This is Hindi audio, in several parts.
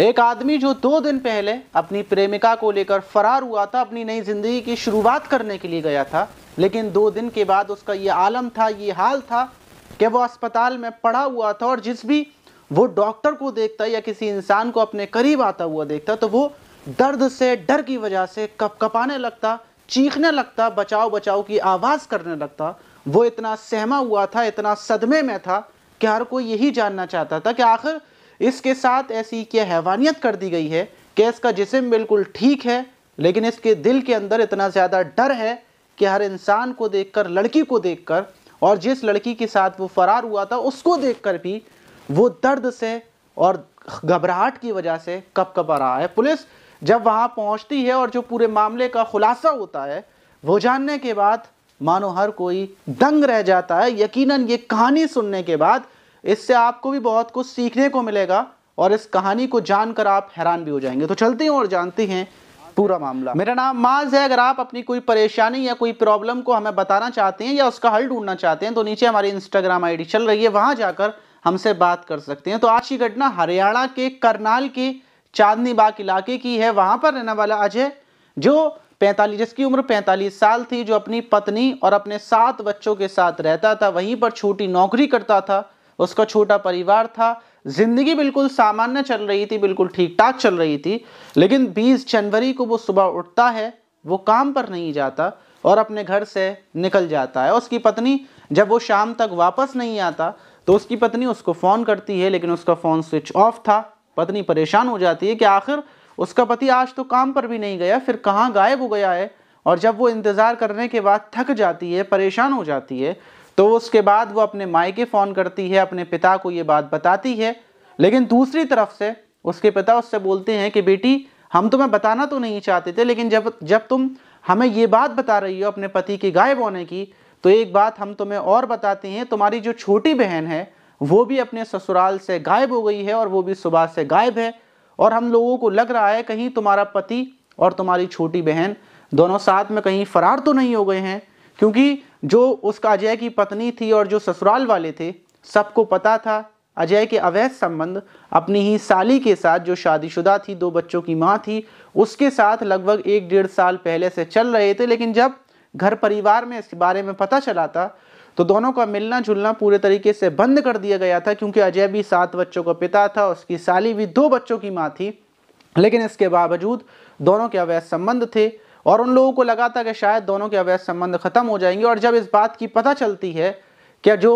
एक आदमी जो दो दिन पहले अपनी प्रेमिका को लेकर फरार हुआ था अपनी नई ज़िंदगी की शुरुआत करने के लिए गया था लेकिन दो दिन के बाद उसका ये आलम था ये हाल था कि वो अस्पताल में पड़ा हुआ था और जिस भी वो डॉक्टर को देखता या किसी इंसान को अपने करीब आता हुआ देखता तो वो दर्द से डर की वजह से कप कपाने लगता चीखने लगता बचाओ बचाओ की आवाज़ करने लगता वो इतना सहमा हुआ था इतना सदमे में था कि हर कोई यही जानना चाहता था कि आखिर इसके साथ ऐसी क्या हैवानियत कर दी गई है कि इसका जिसम बिल्कुल ठीक है लेकिन इसके दिल के अंदर इतना ज़्यादा डर है कि हर इंसान को देखकर लड़की को देखकर और जिस लड़की के साथ वो फरार हुआ था उसको देखकर भी वो दर्द से और घबराहट की वजह से कप कपा रहा है पुलिस जब वहाँ पहुँचती है और जो पूरे मामले का खुलासा होता है वो जानने के बाद मानो हर कोई दंग रह जाता है यकीनन ये कहानी सुनने के बाद इससे आपको भी बहुत कुछ सीखने को मिलेगा और इस कहानी को जानकर आप हैरान भी हो जाएंगे तो चलते हैं और जानते हैं पूरा मामला मेरा नाम माज है अगर आप अपनी कोई परेशानी या कोई प्रॉब्लम को हमें बताना चाहते हैं या उसका हल ढूंढना चाहते हैं तो नीचे हमारी इंस्टाग्राम आईडी चल रही है वहां जाकर हमसे बात कर सकते हैं तो आज की घटना हरियाणा के करनाल के चांदनी बाग इलाके की है वहां पर रहने वाला अजय जो पैंतालीस जिसकी उम्र पैंतालीस साल थी जो अपनी पत्नी और अपने सात बच्चों के साथ रहता था वहीं पर छोटी नौकरी करता था उसका छोटा परिवार था जिंदगी बिल्कुल सामान्य चल रही थी बिल्कुल ठीक ठाक चल रही थी लेकिन 20 जनवरी को वो सुबह उठता है वो काम पर नहीं जाता और अपने घर से निकल जाता है उसकी पत्नी जब वो शाम तक वापस नहीं आता तो उसकी पत्नी उसको फ़ोन करती है लेकिन उसका फ़ोन स्विच ऑफ था पत्नी परेशान हो जाती है कि आखिर उसका पति आज तो काम पर भी नहीं गया फिर कहाँ गायब हो गया है और जब वो इंतज़ार करने के बाद थक जाती है परेशान हो जाती है तो उसके बाद वो अपने मायके फ़ोन करती है अपने पिता को ये बात बताती है लेकिन दूसरी तरफ से उसके पिता उससे बोलते हैं कि बेटी हम तुम्हें बताना तो नहीं चाहते थे लेकिन जब जब तुम हमें ये बात बता रही हो अपने पति के गायब होने की तो एक बात हम तुम्हें और बताते हैं तुम्हारी जो छोटी बहन है वो भी अपने ससुराल से गायब हो गई है और वो भी सुबह से गायब है और हम लोगों को लग रहा है कहीं तुम्हारा पति और तुम्हारी छोटी बहन दोनों साथ में कहीं फरार तो नहीं हो गए हैं क्योंकि जो उसका अजय की पत्नी थी और जो ससुराल वाले थे सबको पता था अजय के अवैध संबंध अपनी ही साली के साथ जो शादीशुदा थी दो बच्चों की माँ थी उसके साथ लगभग एक डेढ़ साल पहले से चल रहे थे लेकिन जब घर परिवार में इसके बारे में पता चला था तो दोनों का मिलना जुलना पूरे तरीके से बंद कर दिया गया था क्योंकि अजय भी सात बच्चों का पिता था उसकी साली भी दो बच्चों की माँ थी लेकिन इसके बावजूद दोनों के अवैध संबंध थे और उन लोगों को लगा था कि शायद दोनों के अवैध संबंध खत्म हो जाएंगे और जब इस बात की पता चलती है कि जो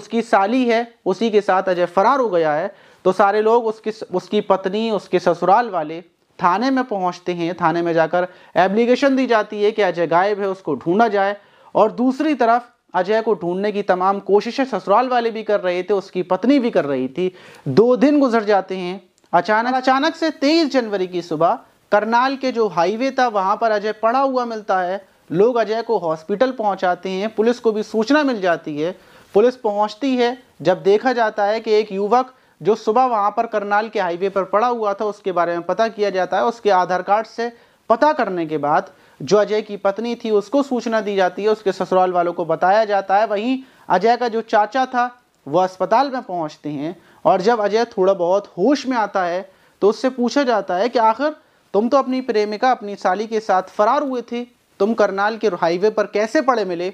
उसकी साली है उसी के साथ अजय फरार हो गया है तो सारे लोग उसकी उसकी पत्नी उसके ससुराल वाले थाने में पहुंचते हैं थाने में जाकर एप्लीकेशन दी जाती है कि अजय गायब है उसको ढूंढा जाए और दूसरी तरफ अजय को ढूंढने की तमाम कोशिशें ससुराल वाले भी कर रहे थे उसकी पत्नी भी कर रही थी दो दिन गुजर जाते हैं अचानक अचानक से तेईस जनवरी की सुबह करनाल के जो हाईवे था वहाँ पर अजय पड़ा हुआ मिलता है लोग अजय को हॉस्पिटल पहुँचाते हैं पुलिस को भी सूचना मिल जाती है पुलिस पहुँचती है जब देखा जाता है कि एक युवक जो सुबह वहाँ पर करनाल के हाईवे पर पड़ा हुआ था उसके बारे में पता किया जाता है उसके आधार कार्ड से पता करने के बाद जो अजय की पत्नी थी उसको सूचना दी जाती है उसके ससुराल वालों को बताया जाता है वहीं अजय का जो चाचा था वह अस्पताल में पहुंचते हैं और जब अजय थोड़ा बहुत होश में आता है तो उससे पूछा जाता है कि आखिर तुम तो अपनी प्रेमिका अपनी साली के साथ फरार हुए थे तुम करनाल के हाईवे पर कैसे पड़े मिले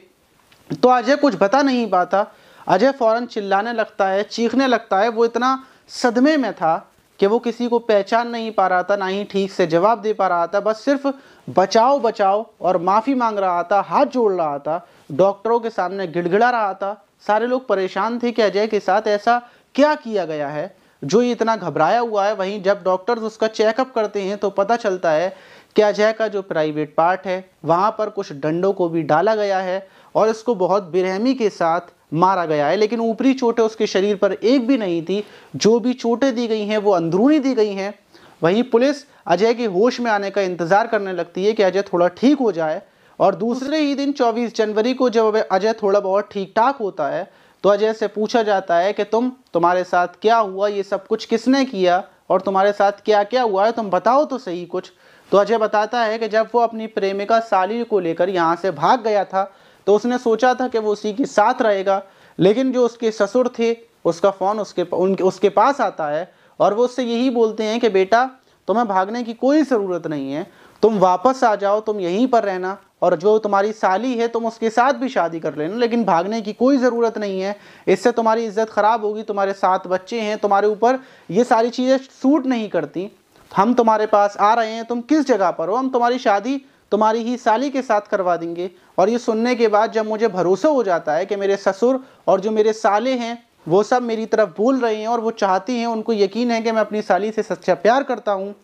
तो अजय कुछ बता नहीं पाता अजय फौरन चिल्लाने लगता है चीखने लगता है वो इतना सदमे में था कि वो किसी को पहचान नहीं पा रहा था ना ही ठीक से जवाब दे पा रहा था बस सिर्फ बचाओ बचाओ और माफ़ी मांग रहा था हाथ जोड़ रहा था डॉक्टरों के सामने गिड़गिड़ा रहा था सारे लोग परेशान थे कि अजय के साथ ऐसा क्या किया गया है जो ये इतना घबराया हुआ है वहीं जब डॉक्टर्स उसका चेकअप करते हैं तो पता चलता है कि अजय का जो प्राइवेट पार्ट है वहाँ पर कुछ डंडों को भी डाला गया है और इसको बहुत बेरहमी के साथ मारा गया है लेकिन ऊपरी चोटें उसके शरीर पर एक भी नहीं थी जो भी चोटें दी गई हैं वो अंदरूनी दी गई हैं वहीं पुलिस अजय के होश में आने का इंतज़ार करने लगती है कि अजय थोड़ा ठीक हो जाए और दूसरे ही दिन 24 जनवरी को जब अजय थोड़ा बहुत ठीक ठाक होता है तो अजय से पूछा जाता है कि तुम तुम्हारे साथ क्या हुआ ये सब कुछ किसने किया और तुम्हारे साथ क्या क्या हुआ है तुम बताओ तो सही कुछ तो अजय बताता है कि जब वो अपनी प्रेमिका साली को लेकर यहाँ से भाग गया था तो उसने सोचा था कि वो उसी के साथ रहेगा लेकिन जो उसके ससुर थे उसका फ़ोन उसके उनके उसके पास आता है और वो उससे यही बोलते हैं कि बेटा तुम्हें भागने की कोई ज़रूरत नहीं है तुम वापस आ जाओ तुम यहीं पर रहना और जो तुम्हारी साली है तुम उसके साथ भी शादी कर लेना लेकिन भागने की कोई ज़रूरत नहीं है इससे तुम्हारी इज्जत ख़राब होगी तुम्हारे साथ बच्चे हैं तुम्हारे ऊपर ये सारी चीज़ें सूट नहीं करती हम तुम्हारे पास आ रहे हैं तुम किस जगह पर हो हम तुम्हारी शादी तुम्हारी ही साली के साथ करवा देंगे और ये सुनने के बाद जब मुझे भरोसा हो जाता है कि मेरे ससुर और जो मेरे साले हैं वो सब मेरी तरफ बोल रहे हैं और वो चाहती हैं उनको यकीन है कि मैं अपनी साली से सच्चा प्यार करता हूँ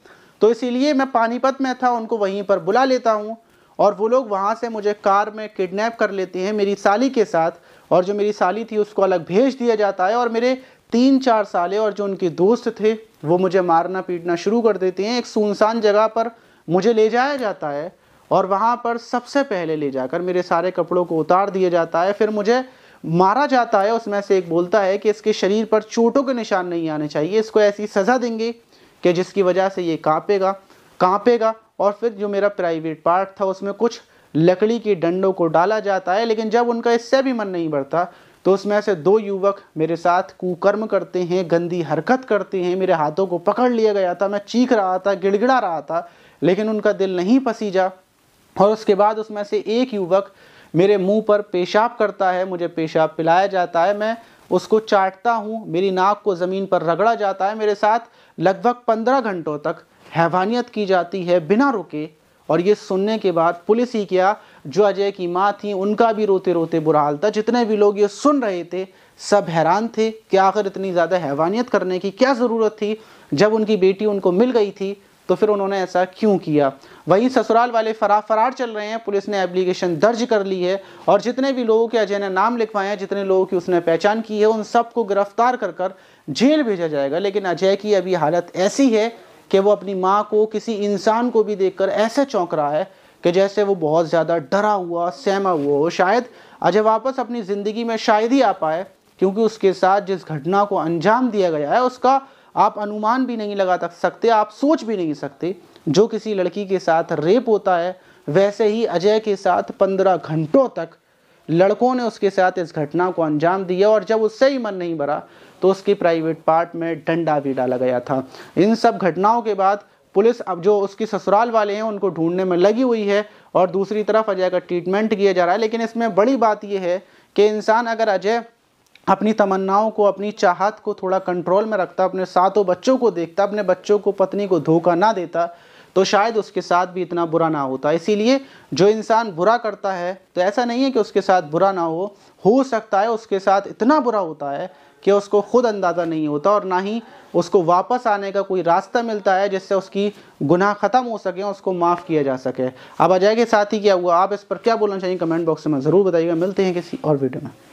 तो इसीलिए मैं पानीपत में था उनको वहीं पर बुला लेता हूँ और वो लोग वहाँ से मुझे कार में किडनैप कर लेते हैं मेरी साली के साथ और जो मेरी साली थी उसको अलग भेज दिया जाता है और मेरे तीन चार साले और जो उनके दोस्त थे वो मुझे मारना पीटना शुरू कर देते हैं एक सुनसान जगह पर मुझे ले जाया जाता है और वहाँ पर सबसे पहले ले जाकर मेरे सारे कपड़ों को उतार दिया जाता है फिर मुझे मारा जाता है उसमें से एक बोलता है कि इसके शरीर पर चोटों के निशान नहीं आने चाहिए इसको ऐसी सज़ा देंगे कि जिसकी वजह से ये काँपेगा काँपेगा और फिर जो मेरा प्राइवेट पार्ट था उसमें कुछ लकड़ी के डंडों को डाला जाता है लेकिन जब उनका इससे भी मन नहीं बढ़ता तो उसमें से दो युवक मेरे साथ कुकर्म करते हैं गंदी हरकत करते हैं मेरे हाथों को पकड़ लिया गया था मैं चीख रहा था गिड़गिड़ा रहा था लेकिन उनका दिल नहीं पसीजा और उसके बाद उसमें से एक युवक मेरे मुंह पर पेशाब करता है मुझे पेशाब पिलाया जाता है मैं उसको चाटता हूँ मेरी नाक को ज़मीन पर रगड़ा जाता है मेरे साथ लगभग पंद्रह घंटों तक हैवानियत की जाती है बिना रुके और ये सुनने के बाद पुलिस ही क्या जो अजय की माँ थी उनका भी रोते रोते बुरा हाल था जितने भी लोग ये सुन रहे थे सब हैरान थे कि आखिर इतनी ज़्यादा हैवानियत करने की क्या ज़रूरत थी जब उनकी बेटी उनको मिल गई थी तो फिर उन्होंने ऐसा क्यों किया वहीं ससुराल वाले फरार फरार चल रहे हैं पुलिस ने एप्लीकेशन दर्ज कर ली है और जितने भी लोगों के अजय ने नाम लिखवाए हैं जितने लोगों की उसने पहचान की है उन सबको गिरफ्तार कर कर जेल भेजा जाएगा लेकिन अजय की अभी हालत ऐसी है कि वो अपनी माँ को किसी इंसान को भी देख ऐसे चौंक रहा है कि जैसे वो बहुत ज़्यादा डरा हुआ सहमा हुआ हो शायद अजय वापस अपनी ज़िंदगी में शायद ही आ पाए क्योंकि उसके साथ जिस घटना को अंजाम दिया गया है उसका आप अनुमान भी नहीं लगा सकते आप सोच भी नहीं सकते जो किसी लड़की के साथ रेप होता है वैसे ही अजय के साथ पंद्रह घंटों तक लड़कों ने उसके साथ इस घटना को अंजाम दिया और जब उससे ही मन नहीं भरा तो उसकी प्राइवेट पार्ट में डंडा भी डाला गया था इन सब घटनाओं के बाद पुलिस अब जो उसकी ससुराल वाले हैं उनको ढूंढने में लगी हुई है और दूसरी तरफ अजय का ट्रीटमेंट किया जा रहा है लेकिन इसमें बड़ी बात यह है कि इंसान अगर अजय अपनी तमन्नाओं को अपनी चाहत को थोड़ा कंट्रोल में रखता अपने सातों बच्चों को देखता अपने बच्चों को पत्नी को धोखा ना देता तो शायद उसके साथ भी इतना बुरा ना होता इसीलिए जो इंसान बुरा करता है तो ऐसा नहीं है कि उसके साथ बुरा ना हो हो सकता है उसके साथ इतना बुरा होता है कि उसको खुद अंदाज़ा नहीं होता और ना ही उसको वापस आने का कोई रास्ता मिलता है जिससे उसकी गुनाह ख़त्म हो सके और उसको माफ़ किया जा सके अब आ के साथ ही क्या हुआ आप इस पर क्या बोलना चाहिए कमेंट बॉक्स में ज़रूर बताइएगा मिलते हैं किसी और वीडियो में